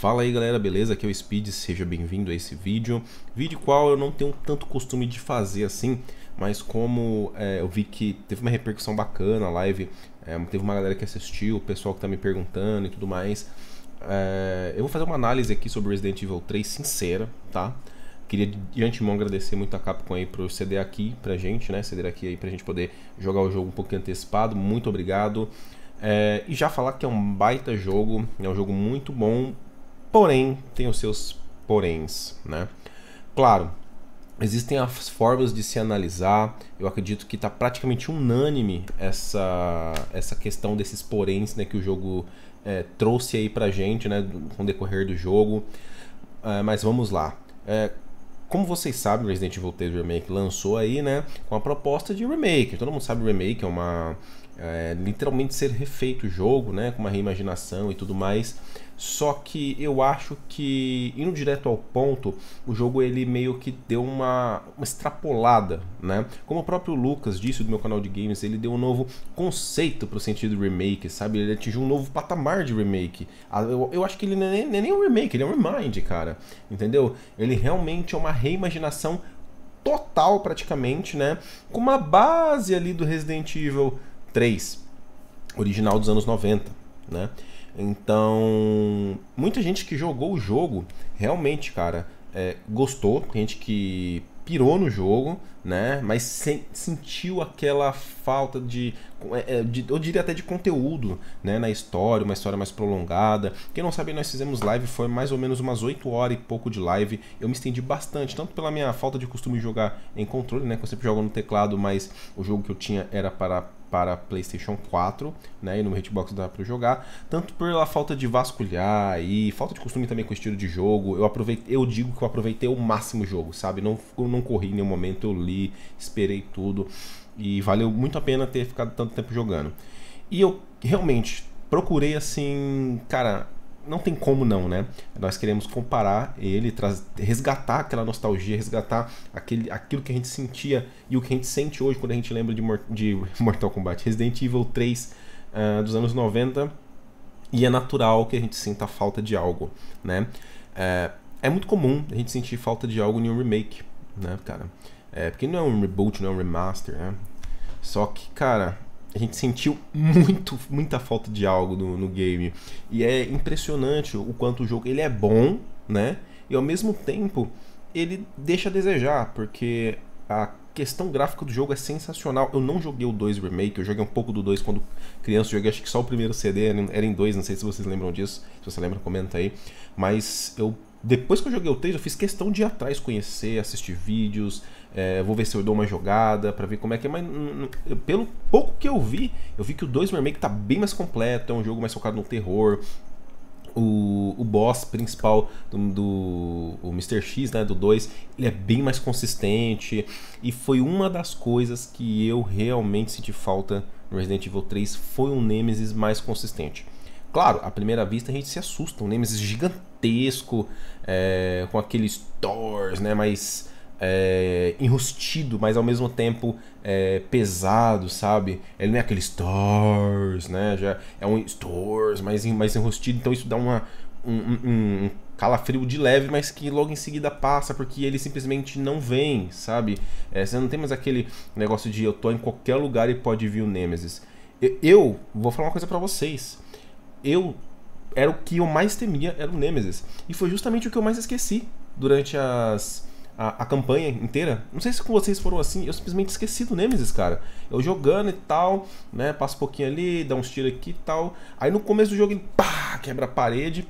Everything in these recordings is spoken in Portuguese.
Fala aí galera, beleza? Aqui é o Speed, seja bem-vindo a esse vídeo. Vídeo qual eu não tenho tanto costume de fazer assim, mas como é, eu vi que teve uma repercussão bacana a live, é, teve uma galera que assistiu, o pessoal que tá me perguntando e tudo mais. É, eu vou fazer uma análise aqui sobre Resident Evil 3 sincera, tá? Queria de antemão agradecer muito a Capcom aí por ceder aqui pra gente, né? Ceder aqui aí pra gente poder jogar o jogo um pouquinho antecipado. Muito obrigado. É, e já falar que é um baita jogo, é um jogo muito bom, porém tem os seus poréns, né? Claro, existem as formas de se analisar. Eu acredito que está praticamente unânime essa, essa questão desses poréns né, que o jogo é, trouxe aí pra gente, né, com o decorrer do jogo. É, mas vamos lá. É, como vocês sabem, Resident Evil 3 Remake lançou aí, né, com a proposta de remake. Todo mundo sabe remake é uma é, literalmente ser refeito o jogo, né, com uma reimaginação e tudo mais. Só que eu acho que indo direto ao ponto, o jogo ele meio que deu uma, uma extrapolada, né? Como o próprio Lucas disse do meu canal de games, ele deu um novo conceito pro sentido remake, sabe? Ele atingiu um novo patamar de remake. Ah, eu, eu acho que ele não é, nem, nem um remake, ele é um remind, cara. Entendeu? Ele realmente é uma reimaginação total praticamente, né? Com uma base ali do Resident Evil 3, original dos anos 90, né? Então, muita gente que jogou o jogo realmente, cara, é, gostou, gente que pirou no jogo, né? Mas sentiu aquela falta de, é, é, de, eu diria até de conteúdo, né? Na história, uma história mais prolongada. Quem não sabe, nós fizemos live, foi mais ou menos umas 8 horas e pouco de live. Eu me estendi bastante, tanto pela minha falta de costume de jogar em controle, né? Que eu sempre jogo no teclado, mas o jogo que eu tinha era para para PlayStation 4, né, e no Hitbox dá para jogar, tanto pela falta de vasculhar e falta de costume também com o estilo de jogo. Eu aproveitei, eu digo que eu aproveitei o máximo o jogo, sabe? Não não corri em nenhum momento, eu li, esperei tudo e valeu muito a pena ter ficado tanto tempo jogando. E eu realmente procurei assim, cara, não tem como não, né? Nós queremos comparar ele, resgatar aquela nostalgia, resgatar aquele, aquilo que a gente sentia e o que a gente sente hoje quando a gente lembra de, Mor de Mortal Kombat. Resident Evil 3 uh, ah, dos anos 90 e é natural que a gente sinta falta de algo, né? É, é muito comum a gente sentir falta de algo em um remake, né, cara? É, porque não é um reboot, não é um remaster, né? Só que, cara, a gente sentiu muito, muita falta de algo no, no game. E é impressionante o quanto o jogo ele é bom, né? E ao mesmo tempo ele deixa a desejar, porque a questão gráfica do jogo é sensacional. Eu não joguei o 2 Remake, eu joguei um pouco do 2 quando criança, joguei acho que só o primeiro CD, era em 2, não sei se vocês lembram disso. Se você lembra, comenta aí. Mas eu depois que eu joguei o 3, eu fiz questão de ir atrás, conhecer, assistir vídeos, é, vou ver se eu dou uma jogada para ver como é que é, mas pelo pouco que eu vi, eu vi que o 2 Mermaid tá bem mais completo, é um jogo mais focado no terror. O, o boss principal do, do o Mr. X, né, do 2, ele é bem mais consistente e foi uma das coisas que eu realmente senti falta no Resident Evil 3, foi um Nemesis mais consistente. Claro, à primeira vista a gente se assusta, um Nemesis gigantesco, é, com aqueles doors, né, mas é, enrustido, mas ao mesmo tempo é, pesado, sabe? Ele não é aquele stores, né? Já é um stores, mais, mais enrustido, então isso dá uma, um, um, um calafrio de leve, mas que logo em seguida passa, porque ele simplesmente não vem, sabe? É, você não tem mais aquele negócio de eu tô em qualquer lugar e pode vir o Nemesis. Eu, eu vou falar uma coisa para vocês. Eu era o que eu mais temia, era o Nemesis. E foi justamente o que eu mais esqueci durante as a, a, campanha inteira. Não sei se com vocês foram assim, eu simplesmente esqueci do Nemesis, cara. Eu jogando e tal, né? Passa um pouquinho ali, dá uns tiros aqui e tal. Aí no começo do jogo ele pá, quebra a parede.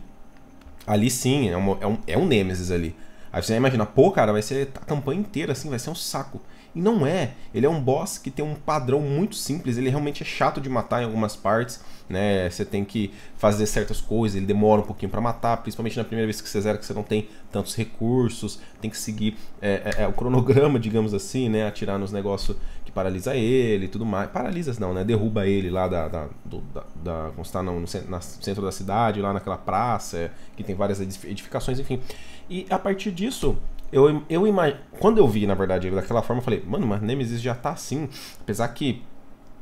Ali sim, é, uma, é um, é um Nemesis ali. Aí você vai imaginar, pô, cara, vai ser a campanha inteira assim, vai ser um saco. E não é. Ele é um boss que tem um padrão muito simples, ele realmente é chato de matar em algumas partes, né? Você tem que fazer certas coisas, ele demora um pouquinho para matar, principalmente na primeira vez que você zera que você não tem tantos recursos, tem que seguir é, é, é o cronograma, digamos assim, né? Atirar nos negócios que paralisa ele e tudo mais. Paralisa não, né? Derruba ele lá da. da, do, da, da como está no, no, centro da cidade, lá naquela praça, é, que tem várias edificações, enfim. E a partir disso, eu, eu imag... Quando eu vi, na verdade, ele daquela forma, eu falei, mano, mas Nemesis já tá assim. Apesar que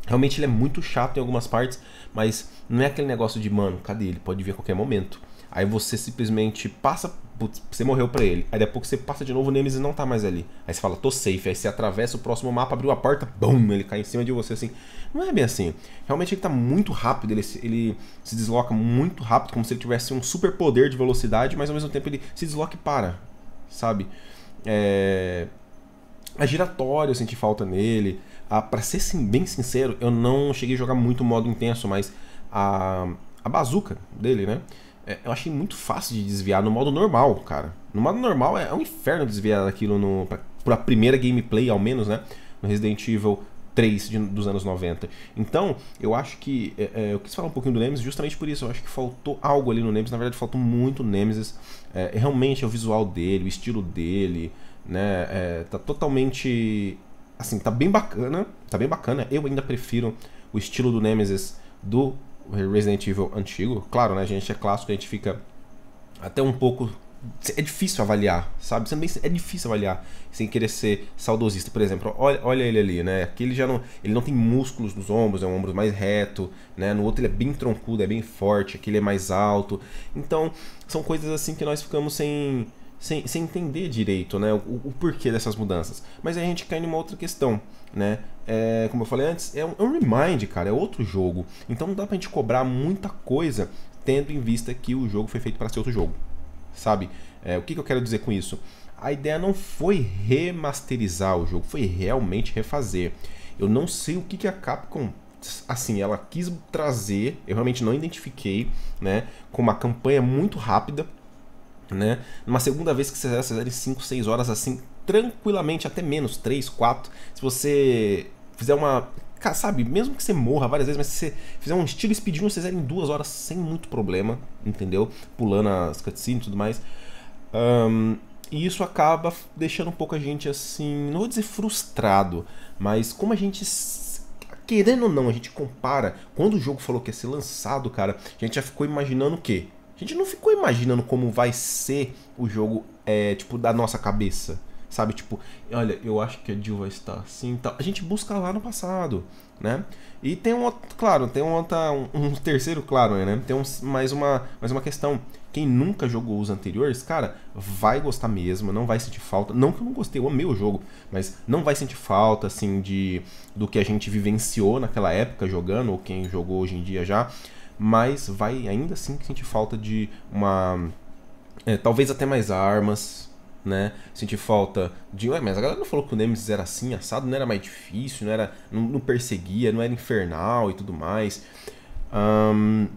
realmente ele é muito chato em algumas partes, mas não é aquele negócio de, mano, cadê ele? Pode vir a qualquer momento. Aí você simplesmente passa, putz, você morreu pra ele. Aí depois você passa de novo, o Nemesis não tá mais ali. Aí você fala, tô safe. Aí você atravessa o próximo mapa, abriu a porta, bum, ele cai em cima de você assim. Não é bem assim. Realmente ele tá muito rápido, ele, ele se desloca muito rápido, como se ele tivesse um super poder de velocidade, mas ao mesmo tempo ele se desloca e para sabe? É... A é giratória eu senti falta nele. Ah, para ser bem sincero, eu não cheguei a jogar muito modo intenso, mas a, a bazuca dele, né? É, eu achei muito fácil de desviar no modo normal, cara. No modo normal é, é um inferno desviar daquilo no, pra, pra primeira gameplay, ao menos, né? No Resident Evil 3 de, dos anos 90. Então, eu acho que. É, é, eu quis falar um pouquinho do Nemesis justamente por isso. Eu acho que faltou algo ali no Nemesis. Na verdade, faltou muito Nemesis. É, é, realmente é o visual dele, o estilo dele, né? É, tá totalmente. Assim, tá bem bacana. Tá bem bacana. Eu ainda prefiro o estilo do Nemesis do Resident Evil antigo. Claro, né? A gente é clássico, a gente fica até um pouco é difícil avaliar, sabe? Também é difícil avaliar sem querer ser saudosista. Por exemplo, olha, olha ele ali, né? Aqui ele já não, ele não tem músculos nos ombros, é um ombro mais reto, né? No outro ele é bem troncudo, é bem forte, aqui ele é mais alto. Então, são coisas assim que nós ficamos sem sem, sem entender direito, né? O, o porquê dessas mudanças. Mas aí a gente cai numa outra questão, né? É, como eu falei antes, é um, é um remind, cara, é outro jogo. Então não dá pra gente cobrar muita coisa tendo em vista que o jogo foi feito para ser outro jogo sabe? É, o que, que eu quero dizer com isso? A ideia não foi remasterizar o jogo, foi realmente refazer. Eu não sei o que, que a Capcom assim, ela quis trazer, eu realmente não identifiquei, né, com uma campanha muito rápida, né, numa segunda vez que vocês fizerem 5, 6 horas assim, tranquilamente, até menos, 3, 4, se você fizer uma sabe, mesmo que você morra várias vezes, mas se você fizer um estilo speedrun, você zera em duas horas sem muito problema, entendeu? Pulando as cutscenes e tudo mais. Um, e isso acaba deixando um pouco a gente assim, não vou dizer frustrado, mas como a gente querendo ou não, a gente compara. Quando o jogo falou que ia ser lançado, cara, a gente já ficou imaginando o quê? A gente não ficou imaginando como vai ser o jogo, é, tipo, da nossa cabeça. Sabe, tipo, olha, eu acho que a Jill vai estar assim e A gente busca lá no passado, né? E tem um outro, claro, tem um, outro, um, um terceiro, claro, né? Tem um, mais, uma, mais uma questão. Quem nunca jogou os anteriores, cara, vai gostar mesmo, não vai sentir falta. Não que eu não gostei, eu amei o jogo, mas não vai sentir falta, assim, de do que a gente vivenciou naquela época jogando, ou quem jogou hoje em dia já. Mas vai ainda assim sentir falta de uma. É, talvez até mais armas, né? Senti falta de. Ué, mas a galera não falou que o Nemesis era assim, assado, não era mais difícil, não era. Não, não perseguia, não era infernal e tudo mais. Um,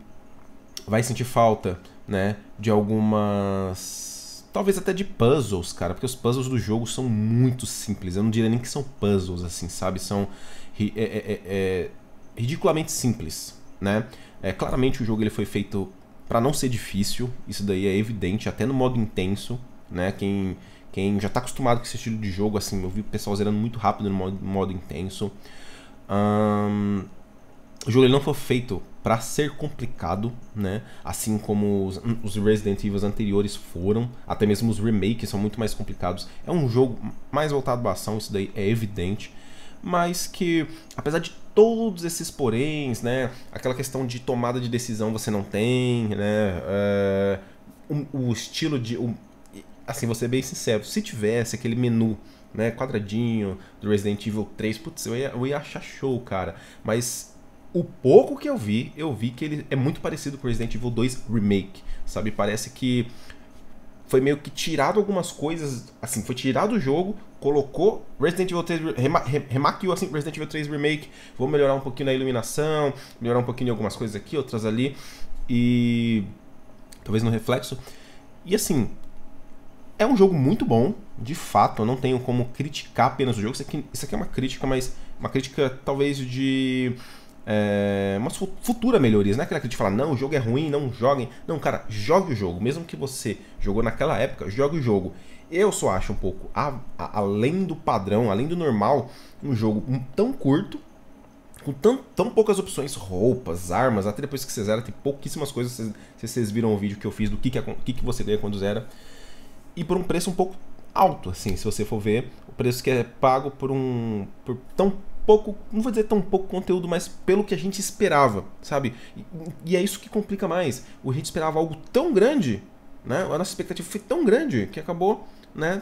vai sentir falta, né? De algumas. Talvez até de puzzles, cara, porque os puzzles do jogo são muito simples. Eu não diria nem que são puzzles, assim, sabe? São ri é, é, é, é ridiculamente simples, né? É, claramente o jogo ele foi feito para não ser difícil, isso daí é evidente, até no modo intenso, né? Quem, quem já está acostumado com esse estilo de jogo, assim, eu vi o pessoal zerando muito rápido no modo, modo intenso. Um, o jogo ele não foi feito para ser complicado, né? Assim como os, os, Resident Evil anteriores foram, até mesmo os remakes são muito mais complicados. É um jogo mais voltado à ação, isso daí é evidente, mas que apesar de todos esses poréns, né? Aquela questão de tomada de decisão você não tem, né? É, o, o, estilo de assim, vou ser bem sincero, se tivesse aquele menu né, quadradinho do Resident Evil 3, putz, eu ia, eu ia achar show, cara. Mas o pouco que eu vi, eu vi que ele é muito parecido com o Resident Evil 2 Remake, sabe? Parece que foi meio que tirado algumas coisas, assim, foi tirado o jogo, colocou Resident Evil 3, rema, remaqueou assim Resident Evil 3 Remake, vou melhorar um pouquinho na iluminação, melhorar um pouquinho em algumas coisas aqui, outras ali, e talvez no reflexo. E assim, é um jogo muito bom, de fato, eu não tenho como criticar apenas o jogo. Isso aqui, isso aqui é uma crítica, mas uma crítica talvez de é, umas futuras melhorias. Não é aquela crítica de falar, não, o jogo é ruim, não joguem. Não, cara, jogue o jogo. Mesmo que você jogou naquela época, jogue o jogo. Eu só acho um pouco a, a, além do padrão, além do normal, um jogo tão curto, com tão, tão poucas opções, roupas, armas, até depois que você zera, tem pouquíssimas coisas. Se vocês viram o vídeo que eu fiz do que, que, que, que você ganha quando zera e por um preço um pouco alto, assim, se você for ver o preço que é pago por um por tão pouco, não vou dizer tão pouco conteúdo, mas pelo que a gente esperava, sabe? E, e é isso que complica mais. O gente esperava algo tão grande, né? A nossa expectativa foi tão grande que acabou, né?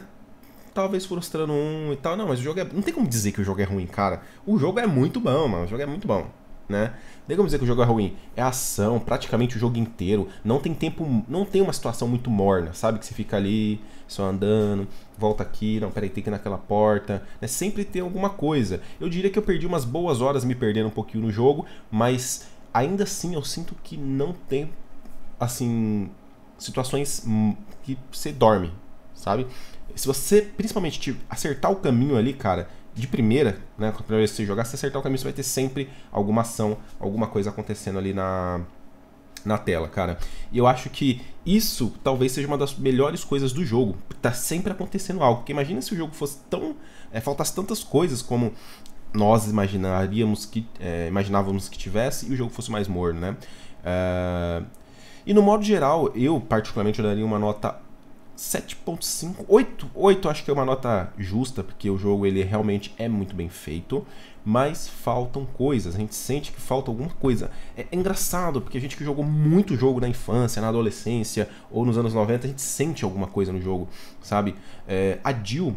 Talvez frustrando um e tal. Não, mas o jogo é. Não tem como dizer que o jogo é ruim, cara. O jogo é muito bom, mano. O jogo é muito bom né? Tem como dizer que o jogo é ruim. É ação, praticamente o jogo inteiro. Não tem tempo, não tem uma situação muito morna, sabe? Que você fica ali, só andando, volta aqui, não, peraí, tem que ir naquela porta. Né? Sempre tem alguma coisa. Eu diria que eu perdi umas boas horas me perdendo um pouquinho no jogo, mas ainda assim eu sinto que não tem, assim, situações que você dorme, sabe? Se você, principalmente, acertar o caminho ali, cara, de primeira, né? a primeira vez que você jogar, se acertar o caminho, você vai ter sempre alguma ação, alguma coisa acontecendo ali na, na tela, cara. E eu acho que isso talvez seja uma das melhores coisas do jogo. Tá sempre acontecendo algo. Porque imagina se o jogo fosse tão. É, faltasse tantas coisas como nós imaginaríamos que. É, imaginávamos que tivesse e o jogo fosse mais morno, né? É, e no modo geral, eu particularmente eu daria uma nota 7.5, 8, 8 acho que é uma nota justa, porque o jogo ele realmente é muito bem feito, mas faltam coisas, a gente sente que falta alguma coisa. É, é engraçado, porque a gente que jogou muito jogo na infância, na adolescência ou nos anos 90, a gente sente alguma coisa no jogo, sabe? É, a Jill,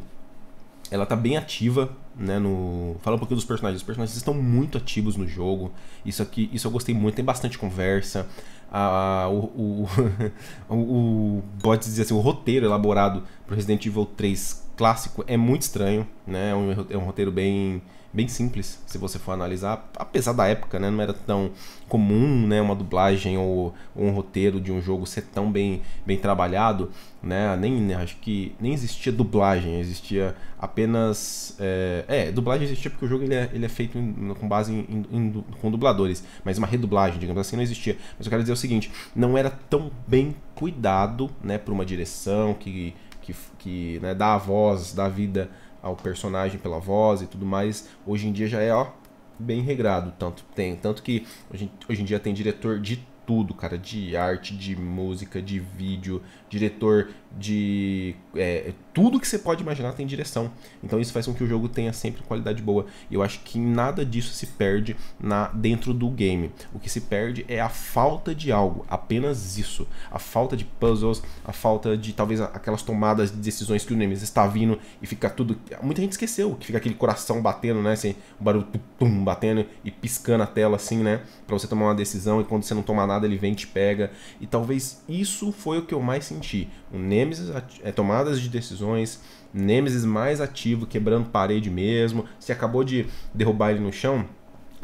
ela tá bem ativa, né, no... Fala um pouquinho dos personagens. Os personagens estão muito ativos no jogo. Isso aqui, isso eu gostei muito, tem bastante conversa a, a, o, o, o, pode dizer assim, o roteiro elaborado para Resident Evil 3 clássico é muito estranho, né? É um, é um roteiro bem bem simples, se você for analisar, apesar da época, né, não era tão comum, né, uma dublagem ou, ou um roteiro de um jogo ser tão bem, bem trabalhado, né, nem acho que nem existia dublagem, existia apenas é, é dublagem existia porque o jogo ele é, ele é feito em, com base em, em, com dubladores, mas uma redublagem, digamos assim, não existia. Mas eu quero dizer o seguinte, não era tão bem cuidado, né, por uma direção que que, que né, dá a voz, dá vida ao personagem pela voz e tudo mais, hoje em dia já é ó, bem regrado, tanto tem, tanto que hoje em dia tem diretor de tudo, cara, de arte, de música, de vídeo, diretor de. É, é, tudo que você pode imaginar tem direção. Então isso faz com que o jogo tenha sempre qualidade boa. E eu acho que nada disso se perde na dentro do game. O que se perde é a falta de algo, apenas isso. A falta de puzzles, a falta de talvez aquelas tomadas de decisões que o Nemesis está vindo e fica tudo. Muita gente esqueceu que fica aquele coração batendo, né? Assim, o barulho tum, tum, batendo e piscando a tela assim, né? Pra você tomar uma decisão e quando você não toma nada nada ele vem e te pega. E talvez isso foi o que eu mais senti. O Nemesis, é, tomadas de decisões, Nemesis mais ativo, quebrando parede mesmo. Se acabou de derrubar ele no chão,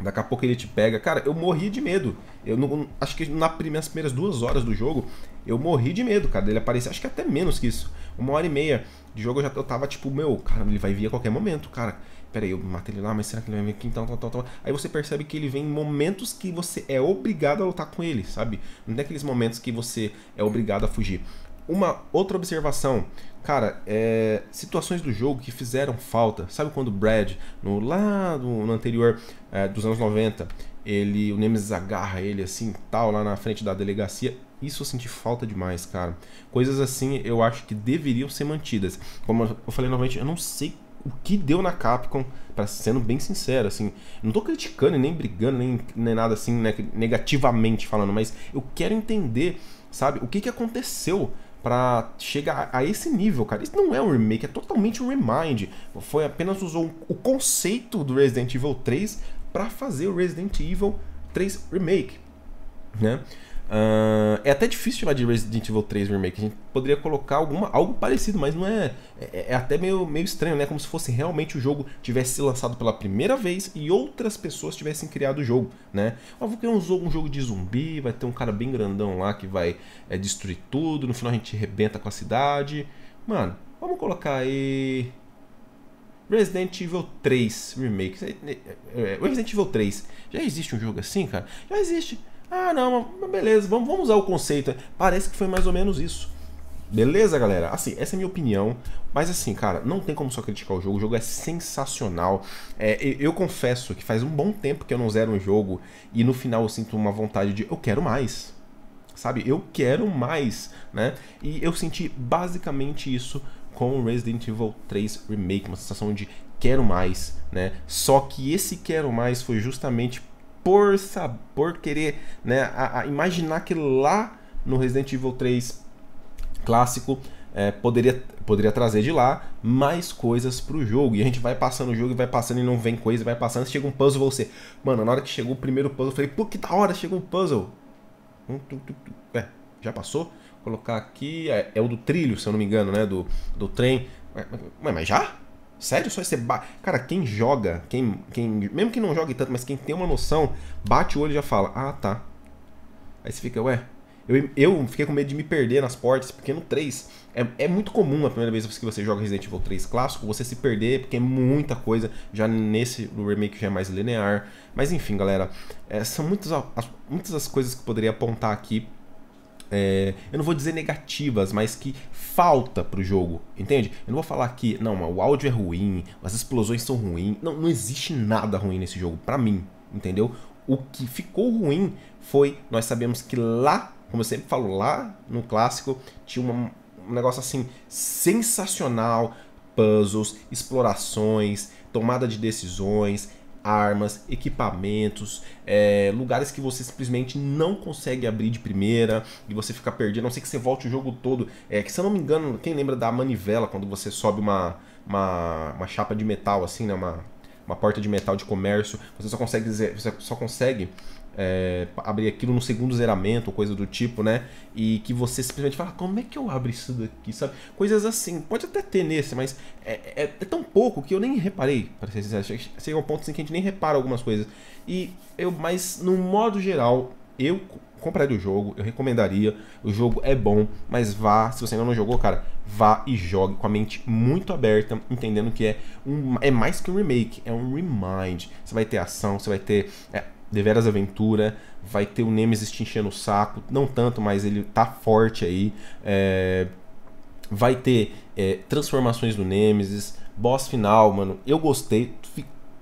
Daqui a pouco ele te pega. Cara, eu morri de medo. Eu não, acho que nas primeiras, primeiras duas horas do jogo, eu morri de medo, cara. Ele aparecer. acho que até menos que isso. Uma hora e meia de jogo eu já eu tava tipo, meu, cara, ele vai vir a qualquer momento, cara peraí, eu matei ele lá, mas será que ele vai vir aqui? Então, tal, tal, tal. Aí você percebe que ele vem em momentos que você é obrigado a lutar com ele, sabe? Não tem é aqueles momentos que você é obrigado a fugir. Uma outra observação, cara, é, situações do jogo que fizeram falta. Sabe quando o Brad, no lá no, no anterior é, dos anos 90, ele, o Nemesis agarra ele assim, tal, lá na frente da delegacia? Isso eu senti falta demais, cara. Coisas assim eu acho que deveriam ser mantidas. Como eu falei novamente, eu não sei o que deu na Capcom, para sendo bem sincero, assim, não tô criticando nem brigando, nem, nem nada assim, né, negativamente falando, mas eu quero entender, sabe, o que que aconteceu para chegar a esse nível, cara. Isso não é um remake, é totalmente um remind. Foi apenas usou o conceito do Resident Evil 3 para fazer o Resident Evil 3 Remake, né? Uh, é até difícil chamar de Resident Evil 3 Remake. A gente poderia colocar alguma, algo parecido, mas não é, é. É, é até meio, meio estranho, né? Como se fosse realmente o jogo tivesse sido lançado pela primeira vez e outras pessoas tivessem criado o jogo, né? Ah, vou criar um jogo, um jogo de zumbi, vai ter um cara bem grandão lá que vai é, destruir tudo, no final a gente rebenta com a cidade. Mano, vamos colocar aí. Resident Evil 3 Remake. É, é, Resident Evil 3. Já existe um jogo assim, cara? Já existe. Ah, não, beleza, vamos, vamos usar o conceito. Parece que foi mais ou menos isso. Beleza, galera? Assim, essa é a minha opinião. Mas assim, cara, não tem como só criticar o jogo. O jogo é sensacional. É, eu, eu, confesso que faz um bom tempo que eu não zero um jogo e no final eu sinto uma vontade de eu quero mais. Sabe? Eu quero mais, né? E eu senti basicamente isso com Resident Evil 3 Remake, uma sensação de quero mais, né? Só que esse quero mais foi justamente por, por querer né, a, a imaginar que lá no Resident Evil 3 clássico é, poderia, poderia trazer de lá mais coisas pro jogo. E a gente vai passando o jogo e vai passando e não vem coisa, vai passando. Chega um puzzle, você. Mano, na hora que chegou o primeiro puzzle, eu falei, pô, que da hora, chegou um puzzle. Hum, é, já passou? Vou colocar aqui. É, é, o do trilho, se eu não me engano, né? Do, do trem. Mas, mas já? Sério, só esse ba... Cara, quem joga, quem, quem. Mesmo que não jogue tanto, mas quem tem uma noção, bate o olho e já fala, ah tá. Aí você fica, ué. Eu, eu fiquei com medo de me perder nas portas, porque no 3 é, é muito comum a primeira vez que você joga Resident Evil 3 clássico, você se perder, porque é muita coisa. Já nesse no remake já é mais linear. Mas enfim, galera, é, são muitas, muitas as coisas que eu poderia apontar aqui é, eu não vou dizer negativas, mas que falta pro jogo, entende? Eu não vou falar que, não, o áudio é ruim, as explosões são ruins. Não, não existe nada ruim nesse jogo, para mim, entendeu? O que ficou ruim foi, nós sabemos que lá, como eu sempre falo, lá no clássico, tinha uma, um negócio assim sensacional, puzzles, explorações, tomada de decisões, armas, equipamentos, é, lugares que você simplesmente não consegue abrir de primeira e você fica perdido, a não ser que você volte o jogo todo. É, que se eu não me engano, quem lembra da manivela quando você sobe uma, uma, uma chapa de metal assim, né? Uma, uma porta de metal de comércio, você só consegue dizer, você só consegue é, abrir aquilo no segundo zeramento, coisa do tipo, né? E que você simplesmente fala, como é que eu abro isso daqui, sabe? Coisas assim, pode até ter nesse, mas é, é, é tão pouco que eu nem reparei, pra ser sincero. Chega um ponto assim que a gente nem repara algumas coisas. E eu, mas no modo geral, eu compraria o jogo, eu recomendaria. O jogo é bom, mas vá, se você ainda não jogou, cara, vá e jogue com a mente muito aberta, entendendo que é, um, é mais que um remake, é um remind. Você vai ter ação, você vai ter. É, Deveras Aventura, vai ter o Nemesis te enchendo o saco, não tanto, mas ele tá forte aí. É, vai ter é, transformações do Nemesis, boss final, mano. Eu gostei,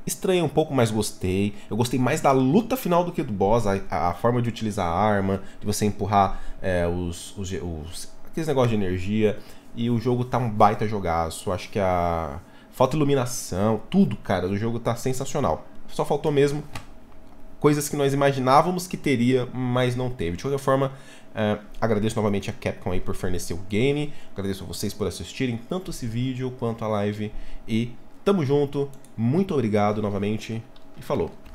estranhei um pouco, mas gostei. Eu gostei mais da luta final do que do boss, a, a forma de utilizar a arma, de você empurrar é, os, os, os, aqueles negócios de energia. E o jogo tá um baita jogaço. Acho que a. Falta iluminação, tudo, cara, do jogo tá sensacional. Só faltou mesmo coisas que nós imaginávamos que teria, mas não teve. De qualquer forma, uh, agradeço novamente a Capcom aí por fornecer o game, agradeço a vocês por assistirem tanto esse vídeo quanto a live e tamo junto, muito obrigado novamente e falou!